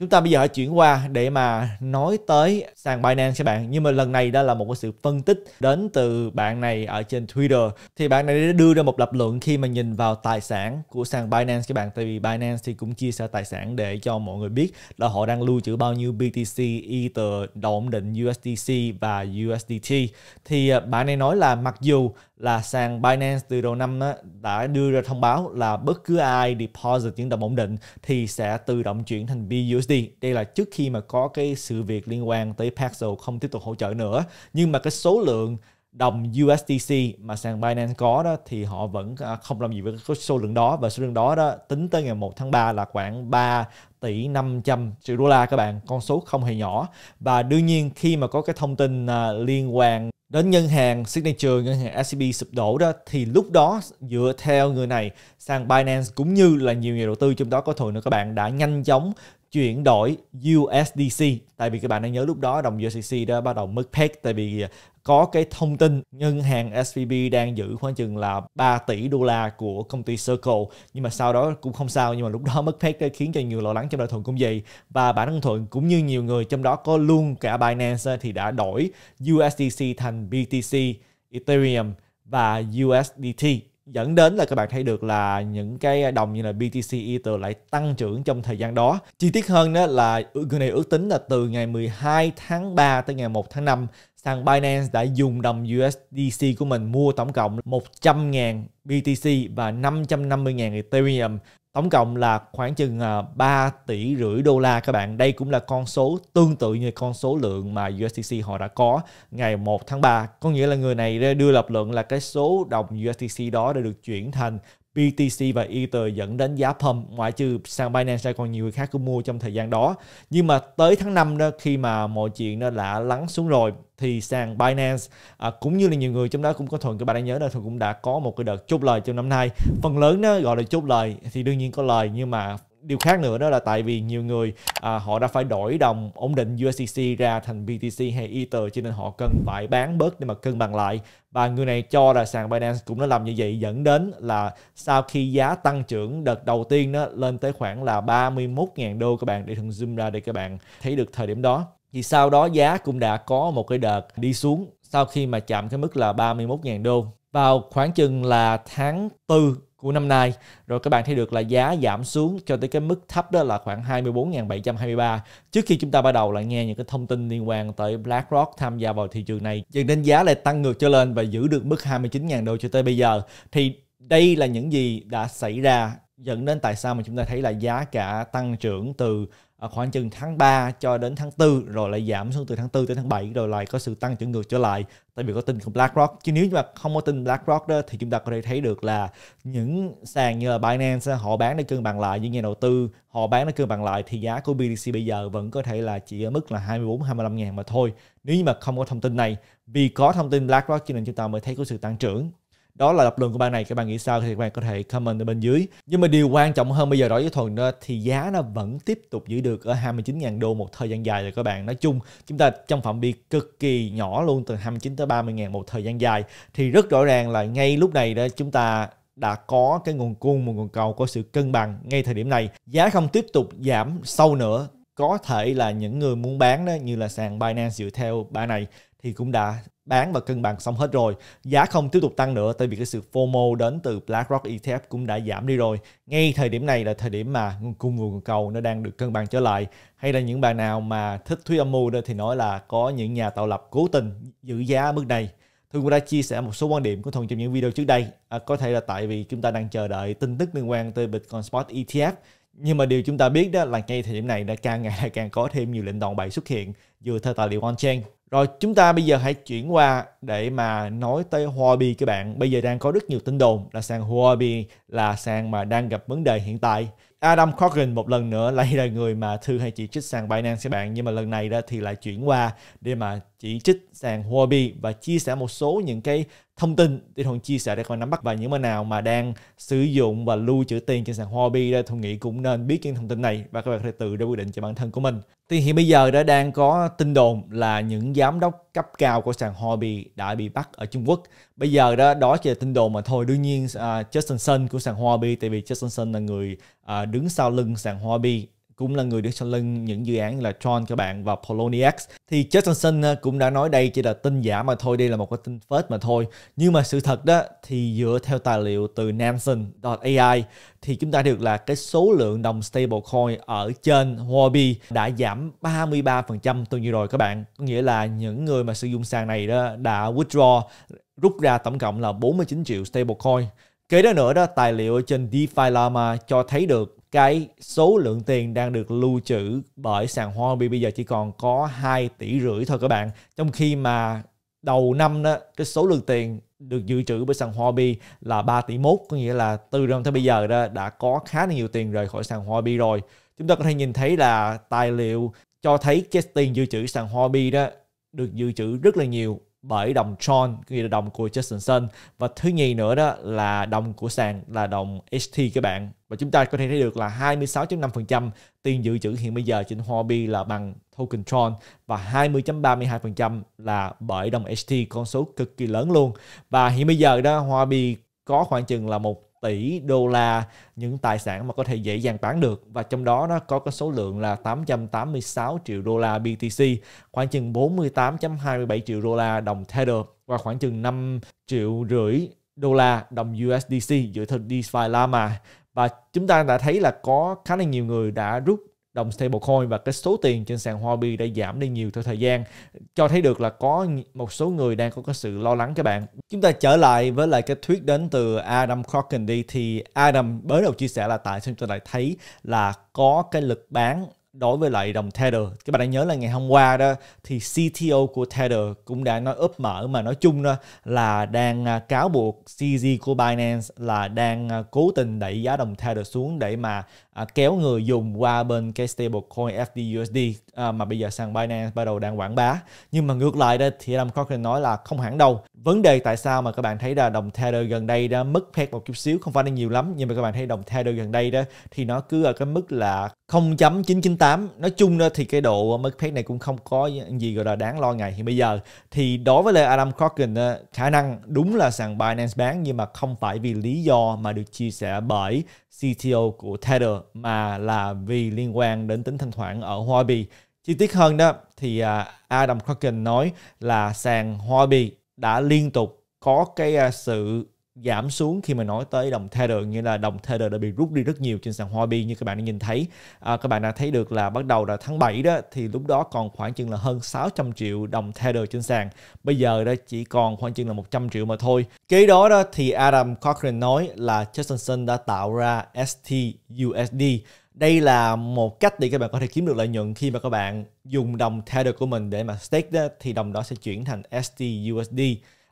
Chúng ta bây giờ chuyển qua để mà nói tới sàn Binance các bạn. Nhưng mà lần này đó là một cái sự phân tích đến từ bạn này ở trên Twitter. Thì bạn này đã đưa ra một lập luận khi mà nhìn vào tài sản của sàn Binance các bạn. Tại vì Binance thì cũng chia sẻ tài sản để cho mọi người biết là họ đang lưu trữ bao nhiêu BTC, Ether, đồng định USDC và USDT. Thì à, bạn này nói là mặc dù là sàn Binance từ đầu năm đã đưa ra thông báo là bất cứ ai deposit những đồng ổn định thì sẽ tự động chuyển thành BUSD. Đây là trước khi mà có cái sự việc liên quan tới Paxo không tiếp tục hỗ trợ nữa. Nhưng mà cái số lượng đồng USDC mà sàn Binance có đó thì họ vẫn à, không làm gì với cái số lượng đó và số lượng đó đó tính tới ngày 1 tháng 3 là khoảng 3 tỷ 500 triệu đô la các bạn, con số không hề nhỏ. Và đương nhiên khi mà có cái thông tin à, liên quan đến ngân hàng Signature, ngân hàng SCB sụp đổ đó thì lúc đó dựa theo người này sang Binance cũng như là nhiều nhà đầu tư trong đó có thuận nữa các bạn đã nhanh chóng chuyển đổi USDC tại vì các bạn đang nhớ lúc đó đồng USDC đã bắt đầu mất peg tại vì à, có cái thông tin ngân hàng SVB đang giữ khoảng chừng là 3 tỷ đô la của công ty Circle nhưng mà sau đó cũng không sao nhưng mà lúc đó mất đã khiến cho nhiều lo lắng trong đời thuận cũng vậy và bản thân thuận cũng như nhiều người trong đó có luôn cả Binance thì đã đổi USDC thành BTC Ethereum và USDT dẫn đến là các bạn thấy được là những cái đồng như là BTC Ether lại tăng trưởng trong thời gian đó. Chi tiết hơn đó là người này ước tính là từ ngày 12 tháng 3 tới ngày 1 tháng 5 sàn Binance đã dùng đồng USDC của mình mua tổng cộng 100.000 BTC và 550.000 Ethereum tổng cộng là khoảng chừng 3 à, tỷ rưỡi đô la các bạn. Đây cũng là con số tương tự như con số lượng mà USDC họ đã có ngày 1 tháng 3. Có nghĩa là người này đưa lập luận là cái số đồng USDC đó đã được chuyển thành BTC và Ether dẫn đến giá pump ngoại trừ sàn Binance ra còn nhiều người khác cũng mua trong thời gian đó nhưng mà tới tháng 5 đó khi mà mọi chuyện nó đã lắng xuống rồi thì sàn Binance à, cũng như là nhiều người trong đó cũng có thuận các bạn đã nhớ là thuận cũng đã có một cái đợt chốt lời trong năm nay phần lớn nó gọi là chốt lời thì đương nhiên có lời nhưng mà điều khác nữa đó là tại vì nhiều người à, họ đã phải đổi đồng ổn định USDC ra thành BTC hay Ether cho nên họ cần phải bán bớt để mà cân bằng lại và người này cho là sàn Binance cũng đã làm như vậy dẫn đến là sau khi giá tăng trưởng đợt đầu tiên nó lên tới khoảng là 31.000 đô các bạn để thường zoom ra để các bạn thấy được thời điểm đó thì sau đó giá cũng đã có một cái đợt đi xuống sau khi mà chạm cái mức là 31.000 đô vào khoảng chừng là tháng 4 của năm nay rồi các bạn thấy được là giá giảm xuống cho tới cái mức thấp đó là khoảng 24.723 trước khi chúng ta bắt đầu là nghe những cái thông tin liên quan tới BlackRock tham gia vào thị trường này dẫn đến giá lại tăng ngược trở lên và giữ được mức 29.000 đô cho tới bây giờ thì đây là những gì đã xảy ra dẫn đến tại sao mà chúng ta thấy là giá cả tăng trưởng từ Ờ, khoảng chừng tháng 3 cho đến tháng 4 rồi lại giảm xuống từ tháng 4 tới tháng 7 rồi lại có sự tăng trưởng ngược trở lại tại vì có tin của BlackRock chứ nếu như mà không có tin BlackRock đó thì chúng ta có thể thấy được là những sàn như là Binance họ bán để cân bằng lại những nhà đầu tư họ bán để cân bằng lại thì giá của BTC bây giờ vẫn có thể là chỉ ở mức là 24 25 ngàn mà thôi nếu như mà không có thông tin này vì có thông tin BlackRock cho nên chúng ta mới thấy có sự tăng trưởng đó là lập luận của bạn này các bạn nghĩ sao thì các bạn có thể comment ở bên dưới nhưng mà điều quan trọng hơn bây giờ đối với thuần đó thì giá nó vẫn tiếp tục giữ được ở 29.000 đô một thời gian dài rồi các bạn nói chung chúng ta trong phạm vi cực kỳ nhỏ luôn từ 29 tới 30.000 một thời gian dài thì rất rõ ràng là ngay lúc này đó chúng ta đã có cái nguồn cung một nguồn cầu có sự cân bằng ngay thời điểm này giá không tiếp tục giảm sâu nữa có thể là những người muốn bán đó như là sàn Binance dựa theo bài này thì cũng đã bán và cân bằng xong hết rồi. Giá không tiếp tục tăng nữa tại vì cái sự FOMO đến từ BlackRock ETF cũng đã giảm đi rồi. Ngay thời điểm này là thời điểm mà nguồn cung và nguồn cầu nó đang được cân bằng trở lại. Hay là những bạn nào mà thích thuyết âm mưu thì nói là có những nhà tạo lập cố tình giữ giá ở mức này. Thương cũng đã chia sẻ một số quan điểm của Thuận trong những video trước đây. À, có thể là tại vì chúng ta đang chờ đợi tin tức liên quan tới Bitcoin Spot ETF. Nhưng mà điều chúng ta biết đó là ngay thời điểm này đã càng ngày càng có thêm nhiều lệnh đòn bẩy xuất hiện dựa theo tài liệu on-chain rồi chúng ta bây giờ hãy chuyển qua để mà nói tới Huobi các bạn. Bây giờ đang có rất nhiều tin đồn là sàn Huobi là sàn mà đang gặp vấn đề hiện tại. Adam Cogan một lần nữa lại là người mà thư hay chỉ trích sàn Binance các bạn nhưng mà lần này đó thì lại chuyển qua để mà chỉ trích sàn Huobi và chia sẻ một số những cái thông tin để thuận chia sẻ để con nắm bắt và những mà nào mà đang sử dụng và lưu trữ tiền trên sàn Huobi đó tôi nghĩ cũng nên biết những thông tin này và các bạn có thể tự ra quyết định cho bản thân của mình thì hiện bây giờ đã đang có tin đồn là những giám đốc cấp cao của sàn Huobi đã bị bắt ở Trung Quốc. Bây giờ đó đó chỉ là tin đồn mà thôi. Đương nhiên uh, Justin Sun của sàn Huobi tại vì Justin Sun là người uh, đứng sau lưng sàn Huobi cũng là người đứng sau lưng những dự án là Tron các bạn và Poloniex thì Johnson ờ, cũng đã nói đây chỉ là tin giả mà thôi đây là một cái tin fake mà thôi nhưng mà sự thật đó thì dựa theo tài liệu từ Nansen.ai thì chúng ta được là cái số lượng đồng stablecoin ở trên Huobi đã giảm 33% tuần vừa rồi các bạn có nghĩa là những người mà sử dụng sàn này đó đã withdraw rút ra tổng cộng là 49 triệu stablecoin Kế đó nữa đó, tài liệu trên DeFi Llama cho thấy được cái số lượng tiền đang được lưu trữ bởi sàn Huobi bây giờ chỉ còn có 2 tỷ rưỡi thôi các bạn. Trong khi mà đầu năm đó cái số lượng tiền được dự trữ bởi sàn Huobi là 3 tỷ mốt có nghĩa là từ năm tới bây giờ đó đã có khá là nhiều tiền rời khỏi sàn Huobi rồi. Chúng ta có thể nhìn thấy là tài liệu cho thấy cái tiền dự trữ sàn Huobi đó được dự trữ rất là nhiều bởi đồng Tron, nghĩa là đồng của Justin và thứ nhì nữa đó là đồng của sàn là đồng HT các bạn và chúng ta có thể thấy được là 26.5% tiền dự trữ hiện bây giờ trên Huobi là bằng token Tron và 20.32% là bởi đồng HT con số cực kỳ lớn luôn và hiện bây giờ đó Huobi có khoảng chừng là một tỷ đô la những tài sản mà có thể dễ dàng bán được và trong đó nó có cái số lượng là 886 triệu đô la BTC, khoảng chừng 48.27 triệu đô la đồng Tether và khoảng chừng 5 triệu rưỡi đô la đồng USDC dựa theo DeFi Llama và chúng ta đã thấy là có khá là nhiều người đã rút đồng stablecoin và cái số tiền trên sàn Huobi đã giảm đi nhiều theo thời gian cho thấy được là có một số người đang có cái sự lo lắng các bạn. Chúng ta trở lại với lại cái thuyết đến từ Adam Crockett đi thì Adam mới đầu chia sẻ là tại sao chúng ta lại thấy là có cái lực bán đối với lại đồng Tether. Các bạn đã nhớ là ngày hôm qua đó thì CTO của Tether cũng đã nói úp mở mà nói chung đó là đang à, cáo buộc CZ của Binance là đang à, cố tình đẩy giá đồng Tether xuống để mà à, kéo người dùng qua bên cái stablecoin FdUSD mà bây giờ sàn Binance bắt đầu đang quảng bá. Nhưng mà ngược lại đó thì Adam Cochran nói là không hẳn đâu. Vấn đề tại sao mà các bạn thấy là đồng Tether gần đây đã mất peg một chút xíu không phải là nhiều lắm nhưng mà các bạn thấy đồng Tether gần đây đó thì nó cứ ở cái mức là 0.998 nói chung đó thì cái độ mất phép này cũng không có gì gọi là đáng lo ngại hiện bây giờ thì đối với lại Adam Crogan khả năng đúng là sàn Binance bán nhưng mà không phải vì lý do mà được chia sẻ bởi CTO của Tether mà là vì liên quan đến tính thanh khoản ở Hoa Bì chi tiết hơn đó thì à, Adam Crogan nói là sàn Hoa Bì đã liên tục có cái à, sự giảm xuống khi mà nói tới đồng Tether như là đồng Tether đã bị rút đi rất nhiều trên sàn Huobi như các bạn đã nhìn thấy à, các bạn đã thấy được là bắt đầu là tháng 7 đó thì lúc đó còn khoảng chừng là hơn 600 triệu đồng Tether trên sàn bây giờ đó chỉ còn khoảng chừng là 100 triệu mà thôi kế đó đó thì Adam Cochran nói là Justinson đã tạo ra STUSD đây là một cách để các bạn có thể kiếm được lợi nhuận khi mà các bạn dùng đồng Tether của mình để mà stake đó, thì đồng đó sẽ chuyển thành STUSD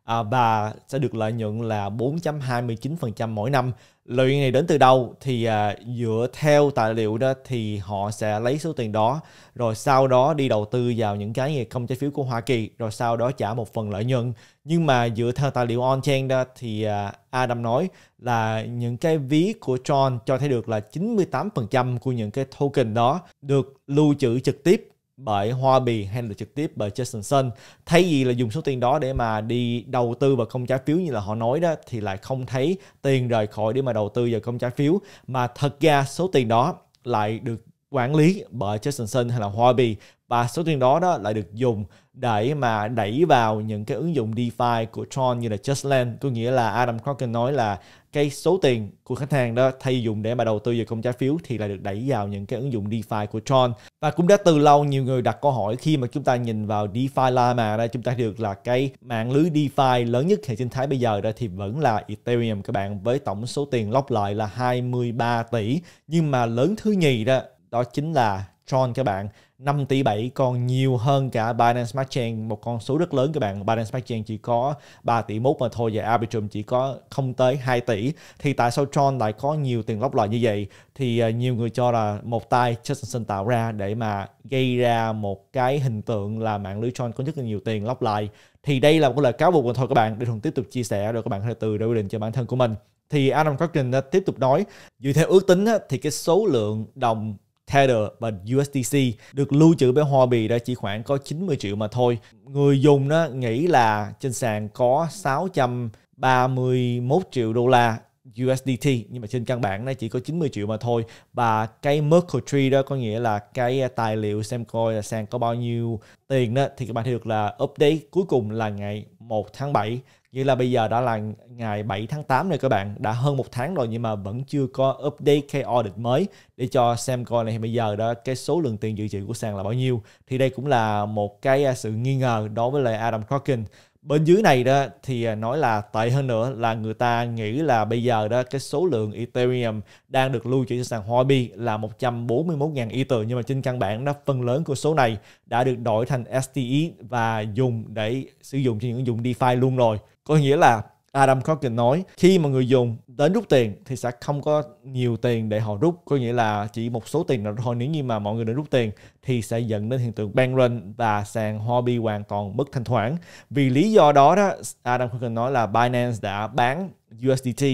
à, và sẽ được lợi nhuận là 4.29% mỗi năm. Lợi nhuận này đến từ đâu? Thì à, dựa theo tài liệu đó thì họ sẽ lấy số tiền đó rồi sau đó đi đầu tư vào những cái công trái phiếu của Hoa Kỳ rồi sau đó trả một phần lợi nhuận. Nhưng mà dựa theo tài liệu on-chain đó thì à, Adam nói là những cái ví của John cho thấy được là 98% của những cái token đó được lưu trữ trực tiếp bởi Hoa Bì hay là trực tiếp bởi Jason Sun thay vì là dùng số tiền đó để mà đi đầu tư vào công trái phiếu như là họ nói đó thì lại không thấy tiền rời khỏi để mà đầu tư vào công trái phiếu mà thật ra số tiền đó lại được quản lý bởi Christensen hay là Huobi và số tiền đó đó lại được dùng để mà đẩy vào những cái ứng dụng DeFi của Tron như là Justland có nghĩa là Adam Crocker nói là cái số tiền của khách hàng đó thay dùng để mà đầu tư vào công trái phiếu thì lại được đẩy vào những cái ứng dụng DeFi của Tron và cũng đã từ lâu nhiều người đặt câu hỏi khi mà chúng ta nhìn vào DeFi Llama đây chúng ta được là cái mạng lưới DeFi lớn nhất hệ sinh thái bây giờ đó thì vẫn là Ethereum các bạn với tổng số tiền lóc lại là 23 tỷ nhưng mà lớn thứ nhì đó đó chính là Tron các bạn 5 tỷ 7 còn nhiều hơn cả Binance Smart Chain một con số rất lớn các bạn Binance Smart Chain chỉ có 3 tỷ mốt mà thôi và Arbitrum chỉ có không tới 2 tỷ thì tại sao Tron lại có nhiều tiền lóc loại như vậy thì à, nhiều người cho là một tay Justin tạo ra để mà gây ra một cái hình tượng là mạng lưới Tron có rất là nhiều tiền lóc lại thì đây là một lời cáo buộc mà thôi các bạn để thường tiếp tục chia sẻ rồi các bạn hãy từ đối định cho bản thân của mình thì Adam Cochran tiếp tục nói dựa theo ước tính thì cái số lượng đồng Tether và USDC được lưu trữ bởi Hoa Bì đã chỉ khoảng có 90 triệu mà thôi. Người dùng đó nghĩ là trên sàn có 631 triệu đô la USDT nhưng mà trên căn bản nó chỉ có 90 triệu mà thôi và cái Merkle Tree đó có nghĩa là cái tài liệu xem coi là sàn có bao nhiêu tiền đó thì các bạn thấy được là update cuối cùng là ngày 1 tháng 7 như là bây giờ đã là ngày 7 tháng 8 rồi các bạn đã hơn một tháng rồi nhưng mà vẫn chưa có update cái audit mới để cho xem coi này bây giờ đó cái số lượng tiền dự trữ của sàn là bao nhiêu thì đây cũng là một cái à, sự nghi ngờ đối với lại Adam Crokin bên dưới này đó thì à, nói là tệ hơn nữa là người ta nghĩ là bây giờ đó cái số lượng Ethereum đang được lưu trữ trên sàn Huobi là 141.000 Ether nhưng mà trên căn bản đó phần lớn của số này đã được đổi thành STE và dùng để sử dụng cho những dụng DeFi luôn rồi có nghĩa là Adam Koken nói khi mà người dùng đến rút tiền thì sẽ không có nhiều tiền để họ rút có nghĩa là chỉ một số tiền nào thôi nếu như mà mọi người đến rút tiền thì sẽ dẫn đến hiện tượng bank run và sàn Huobi hoàn toàn mất thanh khoản vì lý do đó đó Adam Koken nói là Binance đã bán USDT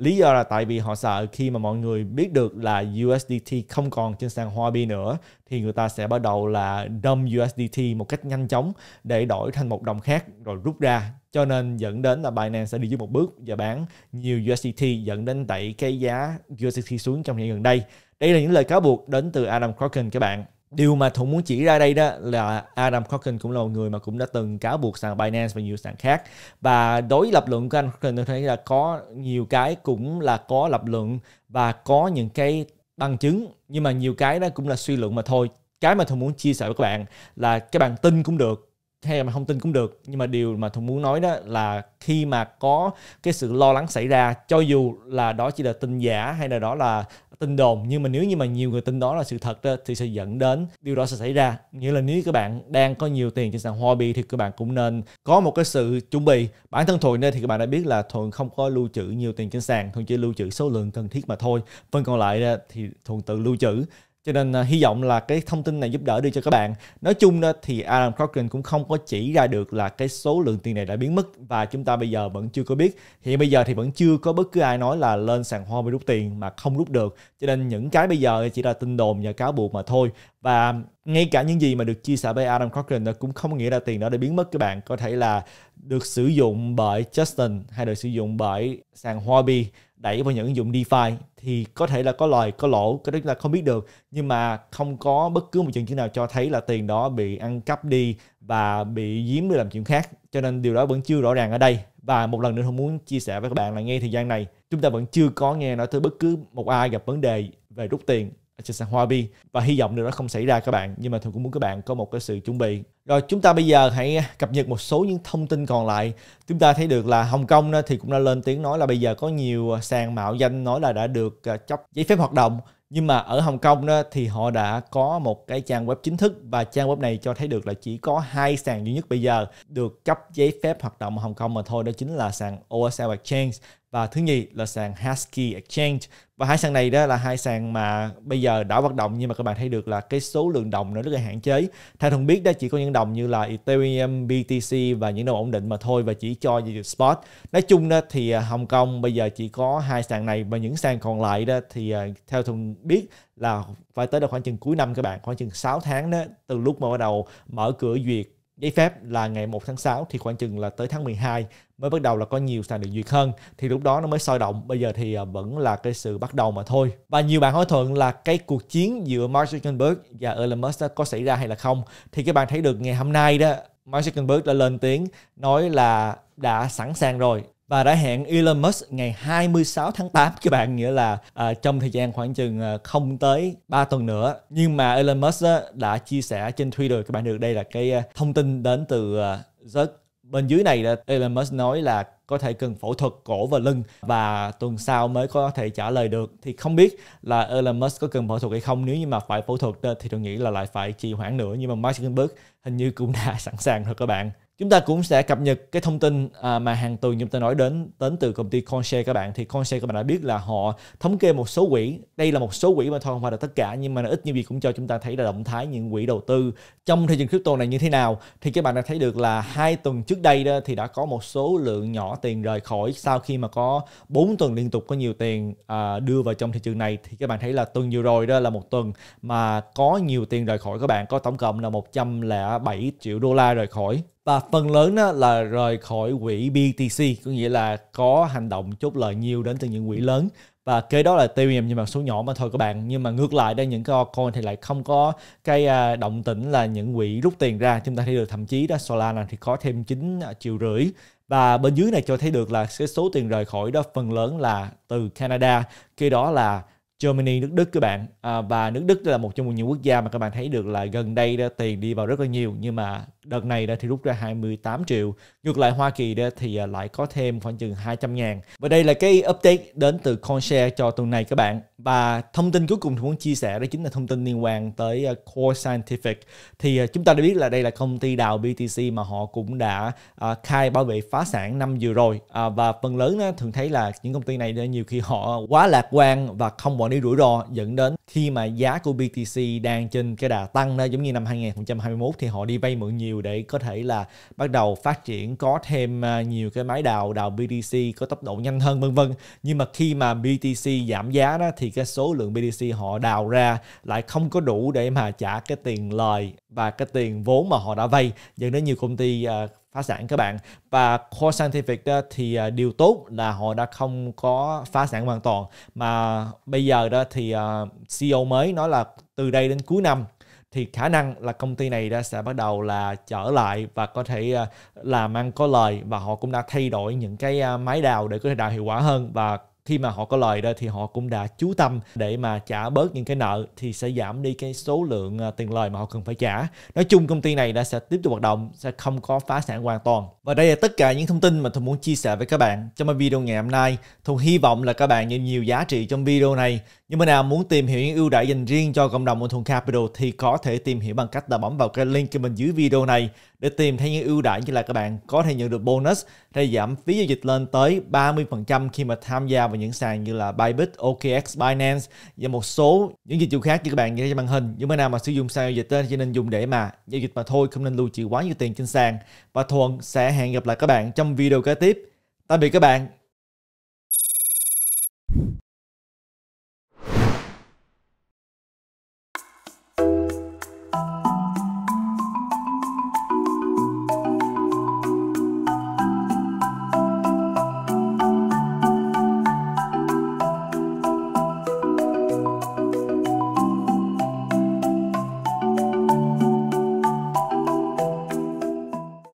Lý do là tại vì họ sợ khi mà mọi người biết được là USDT không còn trên sàn Bi nữa thì người ta sẽ bắt đầu là đâm USDT một cách nhanh chóng để đổi thành một đồng khác rồi rút ra. Cho nên dẫn đến là Binance sẽ đi dưới một bước và bán nhiều USDT dẫn đến đẩy cái giá USDT xuống trong những gần đây. Đây là những lời cáo buộc đến từ Adam Croken các bạn điều mà Thuận muốn chỉ ra đây đó là Adam Crocken cũng là một người mà cũng đã từng cáo buộc sàn Binance và nhiều sàn khác và đối lập luận của anh Crocken tôi thấy là có nhiều cái cũng là có lập luận và có những cái bằng chứng nhưng mà nhiều cái đó cũng là suy luận mà thôi cái mà Thuận muốn chia sẻ với các bạn là các bạn tin cũng được hay là không tin cũng được nhưng mà điều mà thùng muốn nói đó là khi mà có cái sự lo lắng xảy ra cho dù là đó chỉ là tin giả hay là đó là tin đồn nhưng mà nếu như mà nhiều người tin đó là sự thật đó, thì sẽ dẫn đến điều đó sẽ xảy ra nghĩa là nếu các bạn đang có nhiều tiền trên sàn hoa hobby thì các bạn cũng nên có một cái sự chuẩn bị bản thân thuận nên thì các bạn đã biết là thuận không có lưu trữ nhiều tiền trên sàn thuận chỉ lưu trữ số lượng cần thiết mà thôi phần còn lại thì thuận tự lưu trữ cho nên à, hy vọng là cái thông tin này giúp đỡ được cho các bạn nói chung đó thì Adam Crockett cũng không có chỉ ra được là cái số lượng tiền này đã biến mất và chúng ta bây giờ vẫn chưa có biết hiện bây giờ thì vẫn chưa có bất cứ ai nói là lên sàn hoa mới rút tiền mà không rút được cho nên những cái bây giờ chỉ là tin đồn và cáo buộc mà thôi và ngay cả những gì mà được chia sẻ bởi Adam Crockett đó cũng không nghĩa là tiền đó đã biến mất các bạn có thể là được sử dụng bởi Justin hay được sử dụng bởi sàn Huobi đẩy vào những ứng dụng DeFi thì có thể là có lời có lỗ có đó là không biết được nhưng mà không có bất cứ một chuyện chứng nào cho thấy là tiền đó bị ăn cắp đi và bị giếm để làm chuyện khác cho nên điều đó vẫn chưa rõ ràng ở đây và một lần nữa không muốn chia sẻ với các bạn là ngay thời gian này chúng ta vẫn chưa có nghe nói tới bất cứ một ai gặp vấn đề về rút tiền trên sàn Hoa Bi và hy vọng điều đó không xảy ra các bạn nhưng mà tôi cũng muốn các bạn có một cái sự chuẩn bị rồi chúng ta bây giờ hãy cập nhật một số những thông tin còn lại chúng ta thấy được là Hồng Kông thì cũng đã lên tiếng nói là bây giờ có nhiều sàn mạo danh nói là đã được ờ, chấp giấy phép hoạt động nhưng mà ở Hồng Kông đó, thì họ đã có một cái trang web chính thức và trang web này cho thấy được là chỉ có hai sàn duy nhất bây giờ được cấp giấy phép hoạt động ở Hồng Kông mà thôi đó chính là sàn OSL Exchange và thứ nhì là sàn Husky Exchange và hai sàn này đó là hai sàn mà bây giờ đã hoạt động nhưng mà các bạn thấy được là cái số lượng đồng nó rất là hạn chế theo thường biết đó chỉ có những đồng như là Ethereum, BTC và những đồng ổn định mà thôi và chỉ cho vào spot nói chung đó thì à, Hồng Kông bây giờ chỉ có hai sàn này và những sàn còn lại đó thì à, theo thường biết là phải tới được khoảng chừng cuối năm các bạn khoảng chừng 6 tháng đó từ lúc mà bắt đầu mở cửa duyệt giấy phép là ngày 1 tháng 6 thì khoảng chừng là tới tháng 12 mới bắt đầu là có nhiều sàn được duyệt hơn thì lúc đó nó mới sôi động bây giờ thì à, vẫn là cái sự bắt đầu mà thôi và nhiều bạn hỏi thuận là cái cuộc chiến giữa Mark Zuckerberg và Elon Musk có xảy ra hay là không thì các bạn thấy được ngày hôm nay đó Mark Zuckerberg đã lên tiếng nói là đã sẵn sàng rồi và đã hẹn Elon Musk ngày 26 tháng 8 các bạn nghĩa là à, trong thời gian khoảng chừng à, không tới 3 tuần nữa nhưng mà Elon Musk đã chia sẻ trên Twitter các bạn được đây là cái à, thông tin đến từ rất bên dưới này là Elon Musk nói là có thể cần phẫu thuật cổ và lưng và tuần sau mới có thể trả lời được thì không biết là Elon Musk có cần phẫu thuật hay không nếu như mà phải phẫu thuật thì tôi nghĩ là lại phải trì hoãn nữa nhưng mà Mark Zuckerberg hình như cũng đã sẵn sàng rồi các bạn chúng ta cũng sẽ cập nhật cái thông tin à, mà hàng tuần chúng ta nói đến đến từ công ty Conshare các bạn thì Conshare các bạn đã biết là họ thống kê một số quỹ đây là một số quỹ mà thôi không phải là tất cả nhưng mà nó ít như vậy cũng cho chúng ta thấy là động thái những quỹ đầu tư trong thị trường crypto này như thế nào thì các bạn đã thấy được là hai tuần trước đây đó thì đã có một số lượng nhỏ tiền rời khỏi sau khi mà có 4 tuần liên tục có nhiều tiền à, đưa vào trong thị trường này thì các bạn thấy là tuần vừa rồi đó là một tuần mà có nhiều tiền rời khỏi các bạn có tổng cộng là 107 triệu đô la rời khỏi và phần lớn đó là rời khỏi quỹ BTC có nghĩa là có hành động chốt lời nhiều đến từ những quỹ lớn và kế đó là Ethereum nhưng mà số nhỏ mà thôi các bạn nhưng mà ngược lại đây những cái altcoin thì lại không có cái à, động tĩnh là những quỹ rút tiền ra chúng ta thấy được thậm chí đó Solana thì có thêm 9 à, triệu rưỡi và bên dưới này cho thấy được là cái số tiền rời khỏi đó phần lớn là từ Canada kế đó là Germany nước Đức các bạn à, và nước Đức là một trong những quốc gia mà các bạn thấy được là gần đây đó tiền đi vào rất là nhiều nhưng mà đợt này đó thì rút ra 28 triệu ngược lại Hoa Kỳ đó thì à, lại có thêm khoảng chừng 200 ngàn và đây là cái update đến từ CoinShare cho tuần này các bạn và thông tin cuối cùng tôi muốn chia sẻ đó chính là thông tin liên quan tới à, Core Scientific thì à, chúng ta đã biết là đây là công ty đào BTC mà họ cũng đã khai bảo vệ phá sản năm vừa rồi à, và phần lớn đó, thường thấy là những công ty này nhiều khi họ quá lạc quan và không bỏ còn đi rủi ro dẫn đến khi mà giá của BTC đang trên cái đà tăng đó giống như năm 2021 thì họ đi vay mượn nhiều để có thể là bắt đầu phát triển có thêm à, nhiều cái máy đào đào BTC có tốc độ nhanh hơn vân vân nhưng mà khi mà BTC giảm giá đó thì cái số lượng BTC họ đào ra lại không có đủ để mà trả cái tiền lời và cái tiền vốn mà họ đã vay dẫn đến nhiều công ty à, phá sản các bạn và Core Scientific đó thì à, điều tốt là họ đã không có phá sản hoàn toàn mà bây giờ đó thì à, CEO mới nói là từ đây đến cuối năm thì khả năng là công ty này đã sẽ bắt đầu là trở lại và có thể à, làm ăn có lời và họ cũng đã thay đổi những cái máy đào để có thể đạt hiệu quả hơn và khi mà họ có lời đó thì họ cũng đã chú tâm để mà trả bớt những cái nợ thì sẽ giảm đi cái số lượng à, tiền lời mà họ cần phải trả nói chung công ty này đã sẽ tiếp tục hoạt động sẽ không có phá sản hoàn toàn và đây là tất cả những thông tin mà tôi muốn chia sẻ với các bạn trong video ngày hôm nay tôi hy vọng là các bạn nhận nhiều giá trị trong video này nhưng mà nào muốn tìm hiểu những ưu đãi dành riêng cho cộng đồng của Thuận Capital thì có thể tìm hiểu bằng cách là bấm vào cái link bên dưới video này để tìm theo những ưu đãi như là các bạn có thể nhận được bonus hay giảm phí giao dịch lên tới 30% khi mà tham gia vào những sàn như là Bybit, OKX, Binance và một số những dịch vụ khác như các bạn nhìn thấy trên màn hình. Nhưng mà nào mà sử dụng sàn giao dịch thì nên dùng để mà giao dịch mà thôi, không nên lưu trữ quá nhiều tiền trên sàn. Và Thuận sẽ hẹn gặp lại các bạn trong video kế tiếp. Tạm biệt các bạn.